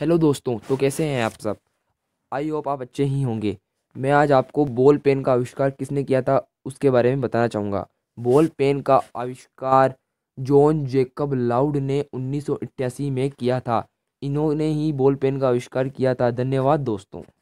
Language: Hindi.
हेलो दोस्तों तो कैसे हैं आप सब आई होप आप अच्छे ही होंगे मैं आज आपको बॉल पेन का आविष्कार किसने किया था उसके बारे में बताना चाहूँगा बॉल पेन का आविष्कार जॉन जेकब लाउड ने उन्नीस में किया था इन्होंने ही बॉल पेन का आविष्कार किया था धन्यवाद दोस्तों